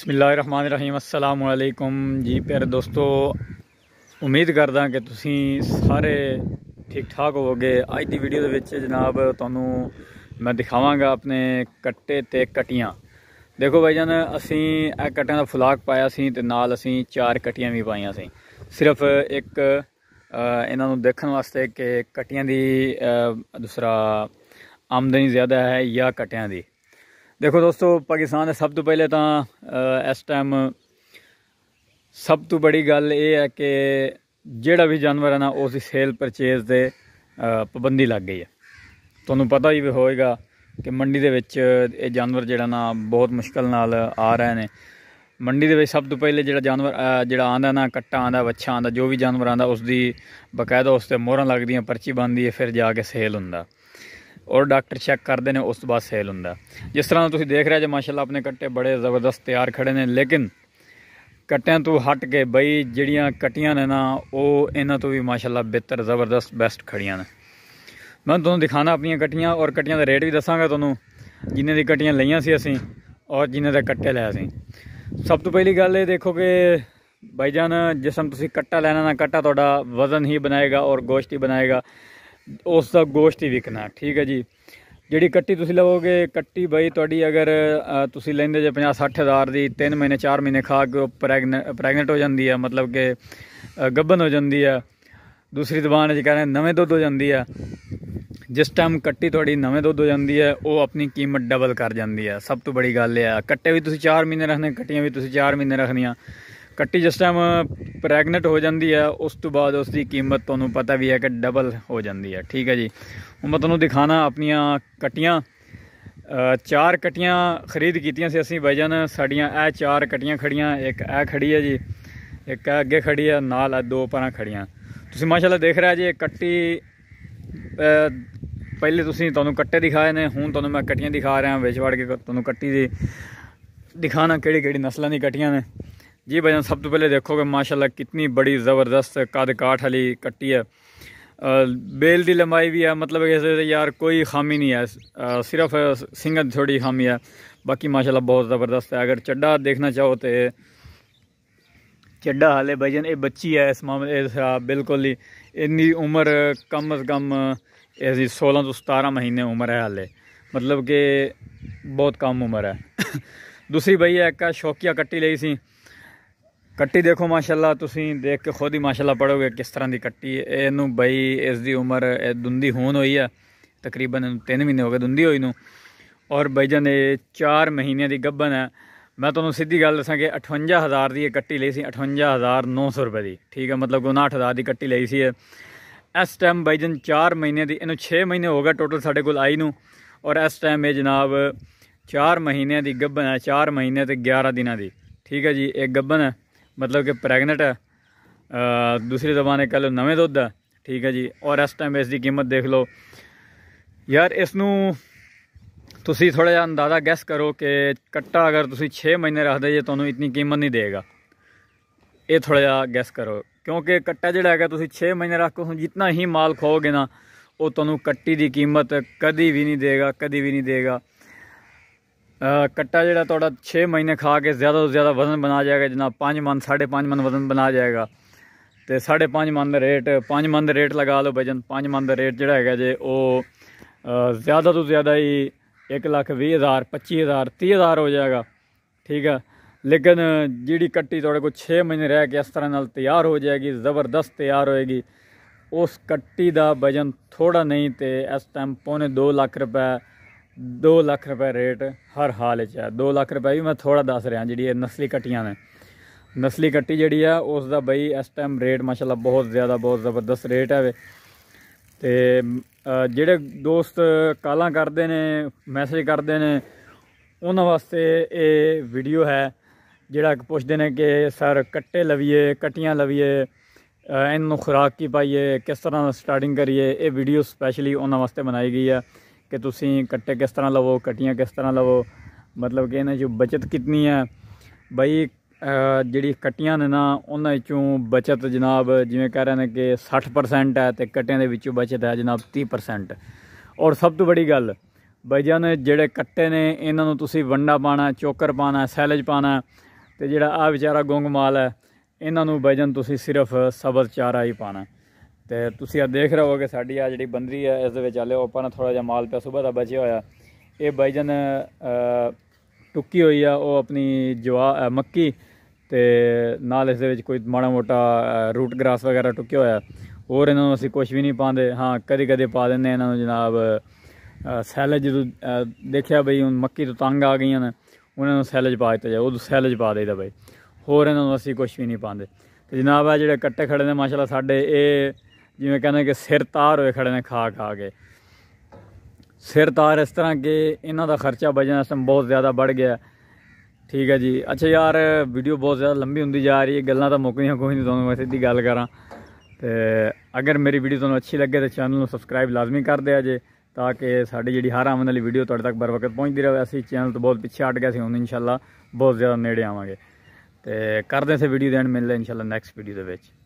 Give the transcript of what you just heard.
ਬismillahirrahmanirrahim ਅਲੈਕੁਮ ਜੀ ਪਿਆਰੇ ਦੋਸਤੋ ਉਮੀਦ ਕਰਦਾ ਕਿ ਤੁਸੀਂ ਸਾਰੇ ਠੀਕ ਠਾਕ ਹੋਵੋਗੇ ਅੱਜ ਦੀ ਵੀਡੀਓ ਦੇ ਵਿੱਚ ਜਨਾਬ ਤੁਹਾਨੂੰ ਮੈਂ ਦਿਖਾਵਾਂਗਾ ਆਪਣੇ ਕੱਟੇ ਤੇ ਕਟੀਆਂ ਦੇਖੋ ਭਾਈ ਜਾਨ ਅਸੀਂ ਇਹ ਕਟਿਆਂ ਦਾ ਫੁਲਾਕ ਪਾਇਆ ਸੀ ਤੇ ਨਾਲ ਅਸੀਂ ਚਾਰ ਕਟੀਆਂ ਵੀ ਪਾਈਆਂ ਸੀ ਸਿਰਫ ਇੱਕ ਇਹਨਾਂ ਨੂੰ ਦੇਖਣ ਵਾਸਤੇ ਕਿ ਕਟੀਆਂ ਦੀ ਦੂਸਰਾ ਆਮਦਨੀ ਜ਼ਿਆਦਾ ਹੈ ਜਾਂ ਕਟਿਆਂ ਦੀ ਦੇਖੋ ਦੋਸਤੋ ਪਾਕਿਸਤਾਨ ਦੇ ਸਭ ਤੋਂ ਪਹਿਲੇ ਤਾਂ ਇਸ ਟਾਈਮ ਸਭ ਤੋਂ ਬੜੀ ਗੱਲ ਇਹ ਹੈ ਕਿ ਜਿਹੜਾ ਵੀ ਜਾਨਵਰ ਹੈ ਨਾ ਉਸ ਦੀ ਸੇਲ ਪਰਚੇਜ਼ ਤੇ ਪਾਬੰਦੀ ਲੱਗ ਗਈ ਹੈ ਤੁਹਾਨੂੰ ਪਤਾ ਹੀ ਹੋਵੇਗਾ ਕਿ ਮੰਡੀ ਦੇ ਵਿੱਚ ਇਹ ਜਾਨਵਰ ਜਿਹੜਾ ਨਾ ਬਹੁਤ ਮੁਸ਼ਕਲ ਨਾਲ ਆ ਰਹੇ ਨੇ ਮੰਡੀ ਦੇ ਵਿੱਚ ਸਭ ਤੋਂ ਪਹਿਲੇ ਜਿਹੜਾ ਜਾਨਵਰ ਜਿਹੜਾ ਆਂਦਾ ਨਾ ਕੱਟਾ ਆਂਦਾ ਵੱਛਾ ਆਂਦਾ ਜੋ ਵੀ ਜਾਨਵਰ ਆਂਦਾ ਉਸ ਦੀ ਬਕਾਇਦਾ ਉਸ ਤੇ ਮੋਹਰਾਂ ਲੱਗਦੀਆਂ ਪਰਚੀ ਬੰਦੀ ਹੈ ਫਿਰ ਜਾ ਕੇ ਸੇਲ ਹੁੰਦਾ ਔਰ ਡਾਕਟਰ ਚੈੱਕ ਕਰਦੇ ਨੇ ਉਸ ਤੋਂ ਬਾਅਦ ਸੇਲ ਹੁੰਦਾ ਜਿਸ ਤਰ੍ਹਾਂ ਤੁਸੀਂ ਦੇਖ ਰਹੇ ਜੇ ਮਾਸ਼ਾਅੱਲਾ ਆਪਣੇ ਕੱਟੇ ਬੜੇ ਜ਼ਬਰਦਸਤ ਤਿਆਰ ਖੜੇ ਨੇ ਲੇਕਿਨ ਕੱਟਿਆਂ ਤੋਂ ਹਟ ਕੇ ਬਈ ਜਿਹੜੀਆਂ ਕਟੀਆਂ ਨੇ ਨਾ ਉਹ ਇਹਨਾਂ ਤੋਂ ਵੀ ਮਾਸ਼ਾਅੱਲਾ ਬਿਹਤਰ ਜ਼ਬਰਦਸਤ ਬੈਸਟ ਖੜੀਆਂ ਨੇ ਮੈਂ ਤੁਹਾਨੂੰ ਦਿਖਾਣਾ ਆਪਣੀਆਂ ਕਟੀਆਂ ਔਰ ਕਟੀਆਂ ਦਾ ਰੇਟ ਵੀ ਦੱਸਾਂਗਾ ਤੁਹਾਨੂੰ ਜਿਨ੍ਹਾਂ ਦੀ ਕਟੀਆਂ ਲਈਆਂ ਸੀ ਅਸੀਂ ਔਰ ਜਿਨ੍ਹਾਂ ਦਾ ਕੱਟੇ ਲਿਆ ਸੀ ਸਭ ਤੋਂ ਪਹਿਲੀ ਗੱਲ ਇਹ ਦੇਖੋ ਕਿ ਜਾਨ ਜਿਸਮ ਤੁਸੀਂ ਕੱਟਾ ਲੈਣਾ ਨਾ ਕੱਟਾ ਤੁਹਾਡਾ ਵਜ਼ਨ ਹੀ ਬਣਾਏਗਾ ਔਰ ਗੋਸ਼ਤ ਹੀ ਬਣਾਏਗਾ ਉਸ ਦਾ ਗੋਸ਼ਤ ਹੀ ਵਿਕਣਾ ਠੀਕ ਹੈ ਜੀ ਜਿਹੜੀ ਕੱਟੀ ਤੁਸੀਂ ਲਵੋਗੇ ਕੱਟੀ ਬਈ ਤੁਹਾਡੀ ਅਗਰ ਤੁਸੀਂ ਲੈਂਦੇ ਜੇ 50 60000 ਦੀ 3 ਮਹੀਨੇ 4 ਮਹੀਨੇ ਖਾ ਕੇ ਪ੍ਰੈਗਨੈਂਟ ਹੋ ਜਾਂਦੀ ਹੈ ਮਤਲਬ ਕਿ ਗੱਭਨ ਹੋ ਜਾਂਦੀ ਹੈ ਦੂਸਰੀ ਜ਼ਬਾਨ 'ਚ ਕਹਿੰਦੇ ਨਵੇਂ ਦੁੱਧ ਹੋ ਜਾਂਦੀ ਹੈ ਜਿਸ ਟਾਈਮ ਕੱਟੀ ਤੁਹਾਡੀ ਨਵੇਂ ਦੁੱਧ ਹੋ ਜਾਂਦੀ ਹੈ ਉਹ ਆਪਣੀ ਕੀਮਤ ਡਬਲ ਕਰ ਜਾਂਦੀ ਹੈ ਸਭ ਤੋਂ ਬੜੀ ਗੱਲ ਇਹ ਆ ਕੱਟੇ ਵੀ ਤੁਸੀਂ 4 ਮਹੀਨੇ ਰੱਖਣੇ ਕੱਟੀਆਂ ਵੀ ਤੁਸੀਂ 4 ਮਹੀਨੇ ਰੱਖਣੀਆਂ ਕੱਟੀ ਜਿਸ ਟਾਈਮ ਪ੍ਰੈਗਨੈਂਟ ਹੋ ਜਾਂਦੀ ਹੈ ਉਸ ਤੋਂ ਬਾਅਦ ਉਸ ਦੀ ਕੀਮਤ ਤੁਹਾਨੂੰ ਪਤਾ ਵੀ ਹੈ ਕਿ ਡਬਲ ਹੋ ਜਾਂਦੀ ਹੈ ਠੀਕ ਹੈ ਜੀ ਹੁਣ ਮੈਂ ਤੁਹਾਨੂੰ ਦਿਖਾਣਾ ਆਪਣੀਆਂ ਕੱਟੀਆਂ ਚਾਰ ਕੱਟੀਆਂ ਖਰੀਦ ਕੀਤੀਆਂ ਸੀ ਅਸੀਂ ਵਜਨ ਸਾਡੀਆਂ ਇਹ ਚਾਰ ਕੱਟੀਆਂ ਖੜੀਆਂ ਇੱਕ ਇਹ ਖੜੀ ਹੈ ਜੀ ਇੱਕ ਅੱਗੇ ਖੜੀ ਹੈ ਨਾਲ ਆ ਦੋ ਪਰਾਂ ਖੜੀਆਂ ਤੁਸੀਂ ਮਾਸ਼ਾਅੱਲਾ ਦੇਖ ਰਿਹਾ ਜੀ ਕੱਟੀ ਪਹਿਲੇ ਤੁਸੀਂ ਤੁਹਾਨੂੰ ਕੱਟੇ ਦਿਖਾਏ ਨੇ ਹੁਣ ਤੁਹਾਨੂੰ ਮੈਂ ਕੱਟੀਆਂ ਦਿਖਾ ਰਿਹਾ ਵਿੱਚ ਵੜ ਕੇ ਤੁਹਾਨੂੰ ਕੱਟੀ ਦੀ ਦਿਖਾਣਾ ਕਿਹੜੀ ਕਿਹੜੀ ਨਸਲਾਂ ਦੀ ਕੱਟੀਆਂ ਨੇ जी भाई सब तो पहले देखोगे माशाल्लाह कितनी बड़ी ज़बरदस्त कद काठ वाली कट्टी है बेल की लंबाई भी है मतलब ऐसे यार कोई खामी नहीं है सिर्फ सिंगत थोड़ी खामी है बाकी माशाल्लाह बहुत ज़बरदस्त है अगर चड्डा देखना चाहो तो चड्डा हाले भजन ये बच्ची है इस मामले हाँ, बिल्कुल ही इन्नी उम्र कम अज़ कम ऐसी सोलह तो सतारह महीने उम्र है हाले मतलब कि बहुत कम उम्र है दूसरी भाई है एक शौकिया कट्टी ली सी ਕੱਟੀ ਦੇਖੋ ਮਾਸ਼ਾਅੱਲਾ ਤੁਸੀਂ ਦੇਖ ਕੇ ਖੁਦ ਹੀ ਮਾਸ਼ਾਅੱਲਾ ਪੜੋਗੇ ਕਿਸ ਤਰ੍ਹਾਂ ਦੀ ਕੱਟੀ ਹੈ ਇਹਨੂੰ ਬਈ ਇਸ ਦੀ ਉਮਰ ਦੁੰਦੀ ਹੋਣ ਹੋਈ ਆ ਤਕਰੀਬਨ ਇਹਨੂੰ 3 ਮਹੀਨੇ ਹੋ ਗਏ ਦੁੰਦੀ ਹੋਈ ਨੂੰ ਔਰ ਜਨ ਇਹ 4 ਮਹੀਨਿਆਂ ਦੀ ਗੱਬਨ ਹੈ ਮੈਂ ਤੁਹਾਨੂੰ ਸਿੱਧੀ ਗੱਲ ਦੱਸਾਂ ਕਿ 58000 ਦੀ ਇਹ ਕੱਟੀ ਲਈ ਸੀ 58900 ਰੁਪਏ ਦੀ ਠੀਕ ਹੈ ਮਤਲਬ 59000 ਦੀ ਕੱਟੀ ਲਈ ਸੀ ਇਸ ਟਾਈਮ ਜਨ 4 ਮਹੀਨੇ ਦੀ ਇਹਨੂੰ 6 ਮਹੀਨੇ ਹੋ ਗਏ ਟੋਟਲ ਸਾਡੇ ਕੋਲ ਆਈ ਨੂੰ ਔਰ ਇਸ ਟਾਈਮ ਇਹ ਜਨਾਬ 4 ਮਹੀਨਿਆਂ ਦੀ ਗੱਬਨ ਹੈ 4 ਮਹੀਨੇ ਤੇ 11 ਦਿਨਾਂ ਦੀ ਠੀਕ ਹੈ ਜੀ ਇਹ ਗੱਬਨ ਹੈ ਮਤਲਬ ਕਿ ਪ੍ਰੈਗਨੈਂਟ ਦੂਸਰੀ ਜ਼ਬਾਨੇ ਕਹ ਲੋ ਨਵੇਂ ਦੁੱਧ ਹੈ ਠੀਕ ਹੈ ਜੀ ਔਰ ਇਸ ਟਾਈਮ ਇਸ ਦੀ ਕੀਮਤ ਦੇਖ ਲਓ ਯਾਰ ਇਸ ਨੂੰ ਤੁਸੀਂ ਥੋੜਾ ਜਿਹਾ ਅੰਦਾਜ਼ਾ ਗੈਸ ਕਰੋ ਕਿ ਕੱਟਾ ਅਗਰ ਤੁਸੀਂ 6 ਮਹੀਨੇ ਰੱਖਦੇ ਜੇ ਤੁਹਾਨੂੰ ਇਤਨੀ ਕੀਮਤ ਨਹੀਂ ਦੇਗਾ ਇਹ ਥੋੜਾ ਜਿਹਾ ਗੈਸ ਕਰੋ ਕਿਉਂਕਿ ਕੱਟਾ ਜਿਹੜਾ ਹੈਗਾ ਤੁਸੀਂ 6 ਮਹੀਨੇ ਰੱਖੋ ਜਿੰਨਾ ਹੀ ਮਾਲ ਖੋਗੇ ਨਾ ਉਹ ਤੁਹਾਨੂੰ ਕੱਟੀ ਦੀ ਕੀਮਤ ਕਦੀ ਵੀ ਨਹੀਂ ਦੇਗਾ ਕਦੀ ਵੀ ਨਹੀਂ ਦੇਗਾ ਕੱਟਾ ਜਿਹੜਾ ਤੁਹਾਡਾ 6 ਮਹੀਨੇ ਖਾ ਕੇ ਜ਼ਿਆਦਾ ਤੋਂ ਜ਼ਿਆਦਾ ਵਜ਼ਨ ਬਣਾ ਜਾਏਗਾ ਜਨਾਬ 5 ਮਨ 5.5 ਮਨ ਵਜ਼ਨ ਬਣਾ ਜਾਏਗਾ ਤੇ 5.5 ਮਨ ਦਾ ਰੇਟ 5 ਮਨ ਦਾ ਰੇਟ ਲਗਾ ਲਓ ਵਜਨ 5 ਮਨ ਦਾ ਰੇਟ ਜਿਹੜਾ ਹੈਗਾ ਜੇ ਉਹ ਜ਼ਿਆਦਾ ਤੋਂ ਜ਼ਿਆਦਾ ਹੀ 1 ਲੱਖ 20 ਹਜ਼ਾਰ 25 ਹਜ਼ਾਰ 30 ਹਜ਼ਾਰ ਹੋ ਜਾਏਗਾ ਠੀਕ ਆ ਲੇਕਿਨ ਜਿਹੜੀ ਕੱਟੀ ਤੁਹਾਡੇ ਕੋਲ 6 ਮਹੀਨੇ ਰਹਿ ਕੇ ਇਸ ਤਰ੍ਹਾਂ ਨਾਲ ਤਿਆਰ ਹੋ ਜਾਏਗੀ ਜ਼ਬਰਦਸਤ ਤਿਆਰ ਹੋਏਗੀ ਉਸ ਕੱਟੀ ਦਾ ਵਜਨ ਥੋੜਾ ਨਹੀਂ ਤੇ ਇਸ ਟਾਈਮ ਪੌਨੇ 2 ਲੱਖ ਰੁਪਏ 2 ਲੱਖ ਰੁਪਏ ਰੇਟ ਹਰ ਹਾਲ ਚ ਹੈ 2 ਲੱਖ ਰੁਪਏ ਵੀ ਮੈਂ ਥੋੜਾ ਦੱਸ ਰਿਹਾ ਜਿਹੜੀ ਇਹ ਨਸਲੀ ਕਟੀਆਂ ਨੇ ਨਸਲੀ ਕੱਟੀ ਜਿਹੜੀ ਆ ਉਸ ਦਾ ਬਈ ਇਸ ਟਾਈਮ ਰੇਟ ਮਾਸ਼ਾਅੱਲਾ ਬਹੁਤ ਜ਼ਿਆਦਾ ਬਹੁਤ ਜ਼ਬਰਦਸਤ ਰੇਟ ਹੈ ਵੇ ਤੇ ਜਿਹੜੇ ਦੋਸਤ ਕਾਲਾਂ ਕਰਦੇ ਨੇ ਮੈਸੇਜ ਕਰਦੇ ਨੇ ਉਹਨਾਂ ਵਾਸਤੇ ਇਹ ਵੀਡੀਓ ਹੈ ਜਿਹੜਾ ਪੁੱਛਦੇ ਨੇ ਕਿ ਸਰ ਕੱਟੇ ਲਵੀਏ ਕਟੀਆਂ ਲਵੀਏ ਇਹਨੂੰ ਖੁਰਾਕ ਕੀ ਪਾਈਏ ਕਿਸ ਤਰ੍ਹਾਂ ਸਟਾਰਟਿੰਗ ਕਰੀਏ ਇਹ ਵੀਡੀਓ ਸਪੈਸ਼ਲੀ ਉਹਨਾਂ ਵਾਸਤੇ ਬਣਾਈ ਗਈ ਹੈ ਕਿ ਤੁਸੀਂ ਕੱਟੇ ਕਿਸ ਤਰ੍ਹਾਂ ਲਵੋ ਕਟੀਆਂ ਕਿਸ ਤਰ੍ਹਾਂ ਲਵੋ ਮਤਲਬ ਕਿ ਇਹਨਾਂ ਜੋ ਬਚਤ ਕਿੰਨੀ ਹੈ ਬਈ ਜਿਹੜੀ ਕਟੀਆਂ ਨੇ ਨਾ ਉਹਨਾਂ ਵਿੱਚੋਂ ਬਚਤ ਜਨਾਬ ਜਿਵੇਂ ਕਹਿ ਰਹੇ ਨੇ ਕਿ 60% ਹੈ ਤੇ ਕਟਿਆਂ ਦੇ ਵਿੱਚੋਂ ਬਚਤ ਹੈ ਜਨਾਬ 30% ਔਰ ਸਭ ਤੋਂ ਵੱਡੀ ਗੱਲ ਬਈਜਾਨ ਜਿਹੜੇ ਕੱਟੇ ਨੇ ਇਹਨਾਂ ਨੂੰ ਤੁਸੀਂ ਵੰਡਾ ਪਾਣਾ ਚੋਕਰ ਪਾਣਾ ਸੈਲਜ ਪਾਣਾ ਤੇ ਜਿਹੜਾ ਆ ਵਿਚਾਰਾ ਗੁੰਗ ਮਾਲ ਹੈ ਇਹਨਾਂ ਨੂੰ ਬਈਜਾਨ ਤੁਸੀਂ ਸਿਰਫ ਸਬਜ਼ ਚਾਰਾ ਹੀ ਪਾਣਾ ਤੇ ਤੁਸੀਂ ਆ ਦੇਖ ਰਹੇ ਹੋ ਕਿ ਸਾਡੀ ਆ ਜਿਹੜੀ ਬੰਦਰੀ ਆ ਇਸ ਦੇ ਵਿੱਚ ਆਲੇ ਆਪਾਂ ਨਾ ਥੋੜਾ ਜਿਹਾ ਮਾਲ ਪਿਆ ਸੁਬਾ ਦਾ ਬਚਿਆ ਹੋਇਆ ਇਹ ਬਾਈਜਨ ਟੁੱਕੀ ਹੋਈ ਆ ਉਹ ਆਪਣੀ ਜਵਾ ਮੱਕੀ ਤੇ ਨਾਲ ਇਸ ਦੇ ਵਿੱਚ ਕੋਈ ਮਾੜਾ ਮੋਟਾ ਰੂਟ ਗ੍ਰਾਸ ਵਗੈਰਾ ਟੁੱਕਿਆ ਹੋਇਆ ਹੋਰ ਇਹਨਾਂ ਨੂੰ ਅਸੀਂ ਕੁਝ ਵੀ ਨਹੀਂ ਪਾਉਂਦੇ ਹਾਂ ਕਦੇ ਕਦੇ ਪਾ ਦਿੰਦੇ ਇਹਨਾਂ ਨੂੰ ਜਨਾਬ ਸੈਲਜ ਜਦੋਂ ਦੇਖਿਆ ਬਈ ਹੁਣ ਮੱਕੀ ਤੋਂ ਤੰਗ ਆ ਗਈਆਂ ਨੇ ਉਹਨਾਂ ਨੂੰ ਸੈਲਜ ਪਾ ਦਿੱਤਾ ਜਾ ਉਹ ਸੈਲਜ ਪਾ ਦੇਦਾ ਬਈ ਹੋਰ ਇਹਨਾਂ ਨੂੰ ਅਸੀਂ ਕੁਝ ਵੀ ਨਹੀਂ ਪਾਉਂਦੇ ਤੇ ਜਨਾਬ ਆ ਜਿਹੜੇ ਕੱਟੇ ਖੜੇ ਨੇ ਮਾਸ਼ਾਅੱਲਾ ਸਾਡੇ ਇਹ ਜਿਵੇਂ ਕਹਿੰਦੇ ਕਿ ਸਿਰ ਤਾਰ ਹੋਏ ਖੜੇ ਨੇ ਖਾ ਖਾ ਕੇ ਸਿਰ ਤਾਰ ਇਸ ਤਰ੍ਹਾਂ ਕਿ ਇਹਨਾਂ ਦਾ ਖਰਚਾ ਬਜਣ ਦਾ ਸਮ ਬਹੁਤ ਜ਼ਿਆਦਾ ਵੱਧ ਗਿਆ ਠੀਕ ਹੈ ਜੀ ਅੱਛਾ ਯਾਰ ਵੀਡੀਓ ਬਹੁਤ ਜ਼ਿਆਦਾ ਲੰਬੀ ਹੁੰਦੀ ਜਾ ਰਹੀ ਹੈ ਗੱਲਾਂ ਤਾਂ ਮੁੱਕਦੀਆਂ ਕੋਈ ਨਹੀਂ ਤੁਹਾਨੂੰ ਮੈਂ ਸਿੱਧੀ ਗੱਲ ਕਰਾਂ ਤੇ ਅਗਰ ਮੇਰੀ ਵੀਡੀਓ ਤੁਹਾਨੂੰ ਅੱਛੀ ਲੱਗੇ ਤਾਂ ਚੈਨਲ ਨੂੰ ਸਬਸਕ੍ਰਾਈਬ ਲਾਜ਼ਮੀ ਕਰ ਦਿਆ ਜੇ ਤਾਂ ਕਿ ਸਾਡੀ ਜਿਹੜੀ ਹਰ ਆਉਣ ਵਾਲੀ ਵੀਡੀਓ ਤੁਹਾਡੇ ਤੱਕ ਬਰ ਵਕਤ ਪਹੁੰਚਦੀ ਰਹੇ ਅਸੀਂ ਚੈਨਲ ਤੋਂ ਬਹੁਤ ਪਿੱਛੇ ਹਟ ਗਏ ਸੀ ਹੁਣ ਇਨਸ਼ਾਅੱਲਾ ਬਹੁਤ ਜ਼ਿਆਦਾ ਨੇੜੇ ਆਵਾਂਗੇ ਤੇ ਕਰਦੇ ਸੇ ਵੀਡੀਓ ਦੇਣ ਮਿਲਦੇ ਇਨਸ਼ਾਅੱਲਾ ਨੈਕਸਟ ਵੀਡੀਓ ਦੇ ਵਿੱਚ